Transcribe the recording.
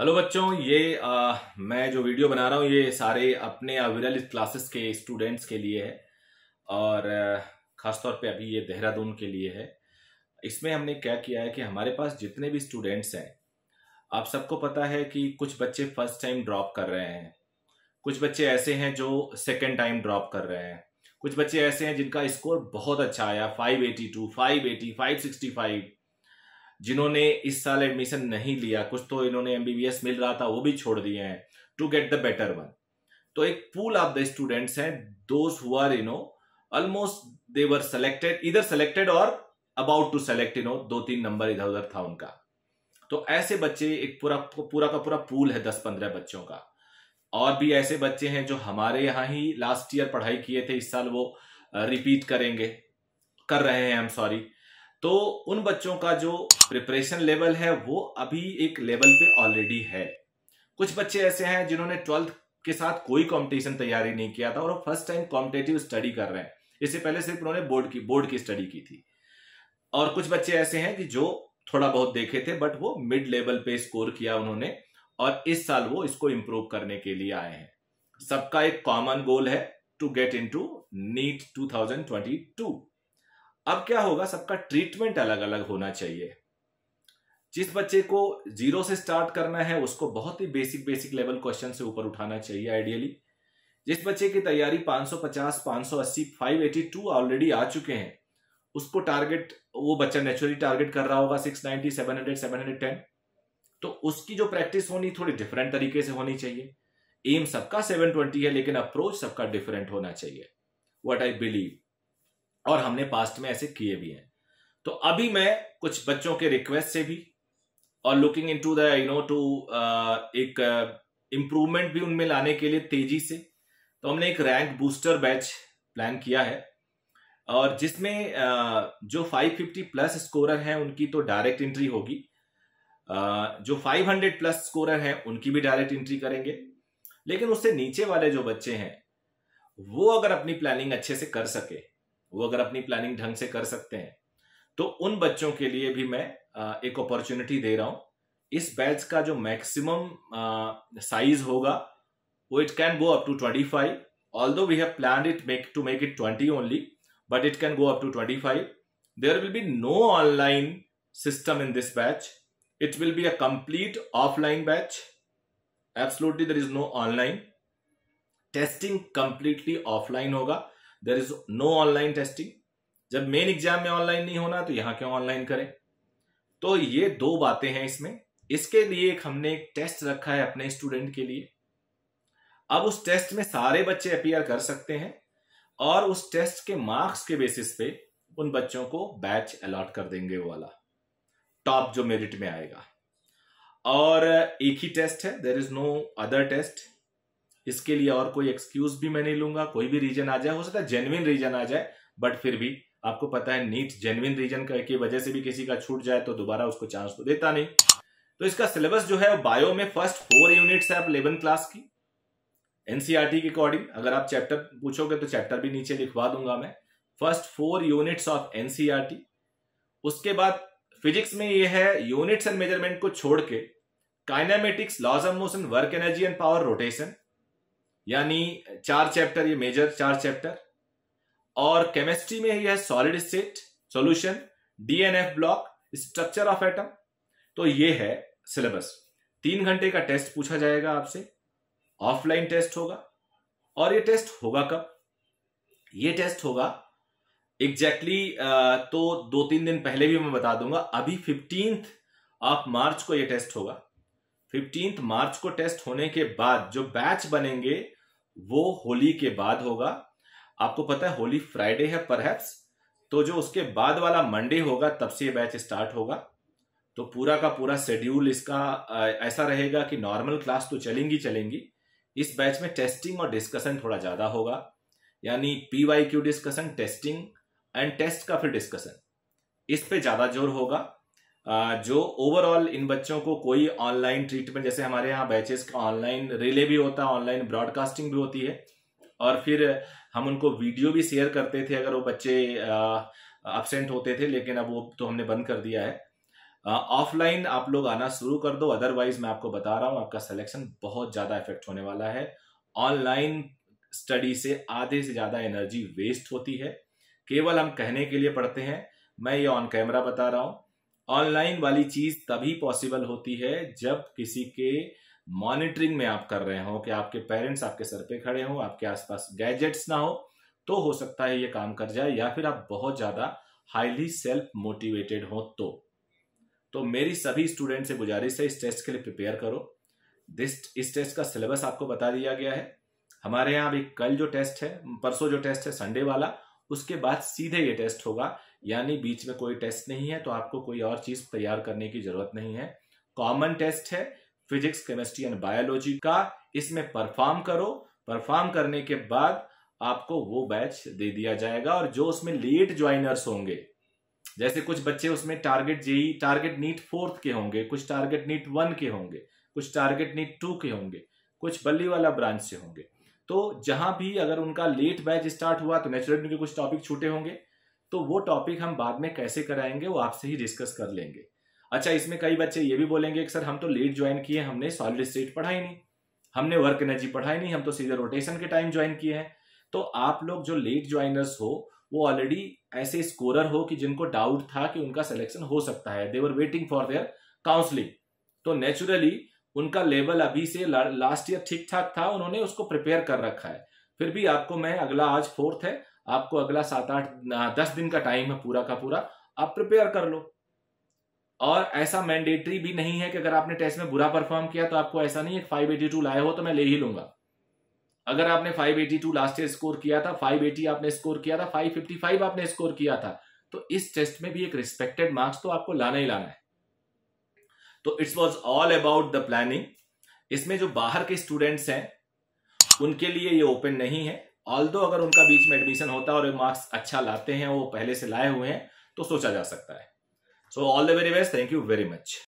hello बच्चों ये आ, मैं जो वीडियो बना रहा हूँ ये सारे अपने विरल क्लासेस के स्टूडेंट्स के लिए है और ख़ासतौर पे अभी ये देहरादून के लिए है इसमें हमने क्या किया है कि हमारे पास जितने भी स्टूडेंट्स हैं आप सबको पता है कि कुछ बच्चे फर्स्ट टाइम ड्रॉप कर रहे हैं कुछ बच्चे ऐसे हैं जो सेकेंड टाइम ड्रॉप कर रहे हैं कुछ बच्चे ऐसे हैं जिनका स्कोर बहुत अच्छा आया five eighty two five eighty five sixty five जिन्होंने इस साल एडमिशन नहीं लिया कुछ तो इन्होंने एमबीबीएस मिल रहा था वो भी छोड़ दिए हैं to get the better one तो एक पूल ऑफ द स्टूडेंट्स हैं those who are you know almost they were selected इधर सेलेक्टेड और about to select you know दो तीन नंबर इधर उधर था उनका तो ऐसे बच्चे एक पूरा पूरा का पूरा पूल है दस पंद्रह बच्चों का और भी ऐसे बच्चे हैं जो हमारे यहाँ ही लास्ट ईयर पढ़ाई किए थे इस साल वो रिपीट करेंगे कर रहे हैं आई एम सॉरी तो उन बच्चों का जो प्रिपरेशन लेवल है वो अभी एक लेवल पे ऑलरेडी है कुछ बच्चे ऐसे हैं जिन्होंने ट्वेल्थ के साथ कोई कंपटीशन तैयारी नहीं किया था और फर्स्ट टाइम कॉम्पिटेटिव स्टडी कर रहे हैं इससे पहले सिर्फ उन्होंने बोर्ड की बोर्ड की स्टडी की थी और कुछ बच्चे ऐसे हैं कि जो थोड़ा बहुत देखे थे बट वो मिड लेवल पे स्कोर किया उन्होंने और इस साल वो इसको इम्प्रूव करने के लिए आए हैं सबका एक कॉमन गोल है to get into NEET too अब क्या होगा सबका ट्रीटमेंट अलग अलग होना चाहिए जिस बच्चे को जीरो से स्टार्ट करना है उसको बहुत ही बेसिक बेसिक लेवल क्वेश्चन से ऊपर उठाना चाहिए आइडियली जिस बच्चे की तैयारी 550, 580, 582 ऑलरेडी आ चुके हैं उसको टारगेट वो बच्चा नेचुरली टारगेट कर रहा होगा 690, 700, 710 तो उसकी जो प्रैक्टिस होनी थोड़ी डिफरेंट तरीके से होनी चाहिए एम सबका 720 है लेकिन अप्रोच सबका डिफरेंट होना चाहिए वट आई बिलीव और हमने पास्ट में ऐसे किए भी हैं तो अभी मैं कुछ बच्चों के रिक्वेस्ट से भी और looking into the you know to एक इम्प्रूवमेंट uh, भी उनमें लाने के लिए तेजी से तो हमने एक रैंक बूस्टर बैच प्लान किया है और जिसमें uh, जो 550 प्लस स्कोरर हैं उनकी तो डायरेक्ट एंट्री होगी uh, जो 500 प्लस स्कोरर हैं उनकी भी डायरेक्ट एंट्री करेंगे लेकिन उससे नीचे वाले जो बच्चे हैं वो अगर अपनी प्लानिंग अच्छे से कर सके वो अगर अपनी प्लानिंग ढंग से कर सकते हैं तो उन बच्चों के लिए भी मैं एक अपॉर्चुनिटी दे रहा हूं इस बैच का जो मैक्सिमम साइज होगा वो it can go up to twenty five although we have plan it make to make it twenty only but it can go up to twenty five there will be no online system in this batch it will be a complete offline batch Absolutely, there is no online testing completely offline होगा there is no online testing जब main exam में online नहीं होना तो यहां क्यों online करें तो ये दो बातें हैं इसमें इसके लिए एक हमने एक टेस्ट रखा है अपने स्टूडेंट के लिए अब उस टेस्ट में सारे बच्चे अपियर कर सकते हैं और उस टेस्ट के मार्क्स के बेसिस पे उन बच्चों को बैच अलॉट कर देंगे वो वाला टॉप जो मेरिट में आएगा और एक ही टेस्ट है there is no other test इसके लिए और कोई एक्सक्यूज भी मैं नहीं लूंगा कोई भी रीजन आ जाए हो सकता है जेनुइन रीजन आ जाए बट फिर भी आपको पता है नीट जेनुइन रीजन की वजह से भी किसी का छूट जाए तो दोबारा उसको चांस तो देता नहीं तो इसका सिलेबस जो है बायो में फर्स्ट फोर यूनिट्स है आप इलेवन क्लास की एनसीआरटी e के अकॉर्डिंग अगर आप चैप्टर पूछोगे तो चैप्टर भी नीचे लिखवा दूंगा मैं first four units of NCERT उसके बाद फिजिक्स में ये है यूनिट्स एंड मेजरमेंट को छोड़ के kinematics laws of motion work energy and power rotation यानी चार चैप्टर ये मेजर चार चैप्टर और केमिस्ट्री में यह solid state solution d and f block structure of atom तो ये है सिलेबस तीन घंटे का टेस्ट पूछा जाएगा आपसे ऑफलाइन टेस्ट होगा और ये टेस्ट होगा कब ये टेस्ट होगा एग्जैक्टली exactly, तो दो तीन दिन पहले भी मैं बता दूंगा अभी फिफ्टींथ ऑफ मार्च को ये टेस्ट होगा फिफ्टींथ मार्च को टेस्ट होने के बाद जो बैच बनेंगे वो होली के बाद होगा आपको पता है होली फ्राइडे है परहैप्स तो जो उसके बाद वाला मंडे होगा तब से ये बैच स्टार्ट होगा तो पूरा का पूरा शेड्यूल इसका ऐसा रहेगा कि नॉर्मल क्लास तो चलेंगी चलेंगी इस बैच में टेस्टिंग और डिस्कशन थोड़ा ज़्यादा होगा यानी P Y Q discussion testing and test का फिर डिस्कशन इस पे ज़्यादा जोर होगा जो ओवरऑल इन बच्चों को कोई ऑनलाइन ट्रीटमेंट जैसे हमारे यहाँ बैचेस ऑनलाइन रिले भी होता है ऑनलाइन ब्रॉडकास्टिंग भी होती है और फिर हम उनको वीडियो भी शेयर करते थे अगर वो बच्चे अपसेंट होते थे लेकिन अब वो तो हमने बंद कर दिया है ऑफलाइन आप लोग आना शुरू कर दो अदरवाइज मैं आपको बता रहा हूँ आपका सिलेक्शन बहुत ज़्यादा इफेक्ट होने वाला है ऑनलाइन स्टडी से आधे से ज़्यादा एनर्जी वेस्ट होती है केवल हम कहने के लिए पढ़ते हैं मैं ये ऑन कैमरा बता रहा हूँ ऑनलाइन वाली चीज तभी पॉसिबल होती है जब किसी के मॉनिटरिंग में आप कर रहे हो कि आपके पेरेंट्स आपके सर पे खड़े हो आपके आसपास गैजेट्स ना हो तो हो सकता है ये काम कर जाए या फिर आप बहुत ज्यादा हाईली सेल्फ मोटिवेटेड हो तो तो मेरी सभी स्टूडेंट से गुजारिश है इस टेस्ट के लिए प्रिपेयर करो दिस इस टेस्ट का सिलेबस आपको बता दिया गया है हमारे यहाँ अभी कल जो टेस्ट है परसों जो टेस्ट है संडे वाला उसके बाद सीधे ये टेस्ट होगा यानी बीच में कोई टेस्ट नहीं है तो आपको कोई और चीज तैयार करने की जरूरत नहीं है कॉमन टेस्ट है फिजिक्स केमिस्ट्री एंड बायोलॉजी का इसमें परफॉर्म करो परफॉर्म करने के बाद आपको वो बैच दे दिया जाएगा और जो उसमें लेट ज्वाइनर्स होंगे जैसे कुछ बच्चे उसमें target JEE target NEET fourth के होंगे कुछ टारगेट नीट वन के होंगे कुछ टारगेट नीट टू के होंगे कुछ बल्ली वाला ब्रांच से होंगे तो जहां भी अगर उनका लेट बैच स्टार्ट हुआ तो नेचुरल उनके कुछ टॉपिक छूटे होंगे तो वो टॉपिक हम बाद में कैसे कराएंगे वो आपसे ही डिस्कस कर लेंगे अच्छा इसमें कई बच्चे ये भी बोलेंगे कि सर हम तो लेट ज्वाइन किए हमने सॉलिड स्टेट पढ़ाई नहीं हमने वर्क एनर्जी पढ़ाई नहीं हम तो सीधे रोटेशन के टाइम ज्वाइन किए हैं तो आप लोग जो लेट ज्वाइनर्स हो वो ऑलरेडी ऐसे स्कोरर हो कि जिनको डाउट था कि उनका सिलेक्शन हो सकता है they were waiting for their counselling तो नेचुरली उनका लेवल अभी से लास्ट ईयर ठीक ठाक था उन्होंने उसको प्रिपेयर कर रखा है फिर भी आपको मैं अगला आज फोर्थ है आपको अगला सात आठ दस दिन का टाइम है पूरा का पूरा आप प्रिपेयर कर लो और ऐसा मैंडेटरी भी नहीं है कि अगर आपने टेस्ट में बुरा परफॉर्म किया तो आपको ऐसा नहीं है फाइव एटी टू लाए हो तो मैं ले ही लूंगा अगर आपने five eighty two last year score किया था फाइव एटी आपने स्कोर किया था फाइव फिफ्टी फाइव आपने स्कोर किया था तो इस टेस्ट में भी एक रिस्पेक्टेड मार्क्स तो आपको लाना ही लाना है तो it's was all about the planning इसमें जो बाहर के स्टूडेंट्स हैं उनके लिए ये ओपन नहीं है ऑल अगर उनका बीच में एडमिशन होता है और मार्क्स अच्छा लाते हैं वो पहले से लाए हुए हैं तो सोचा जा सकता है so all the very best thank you very much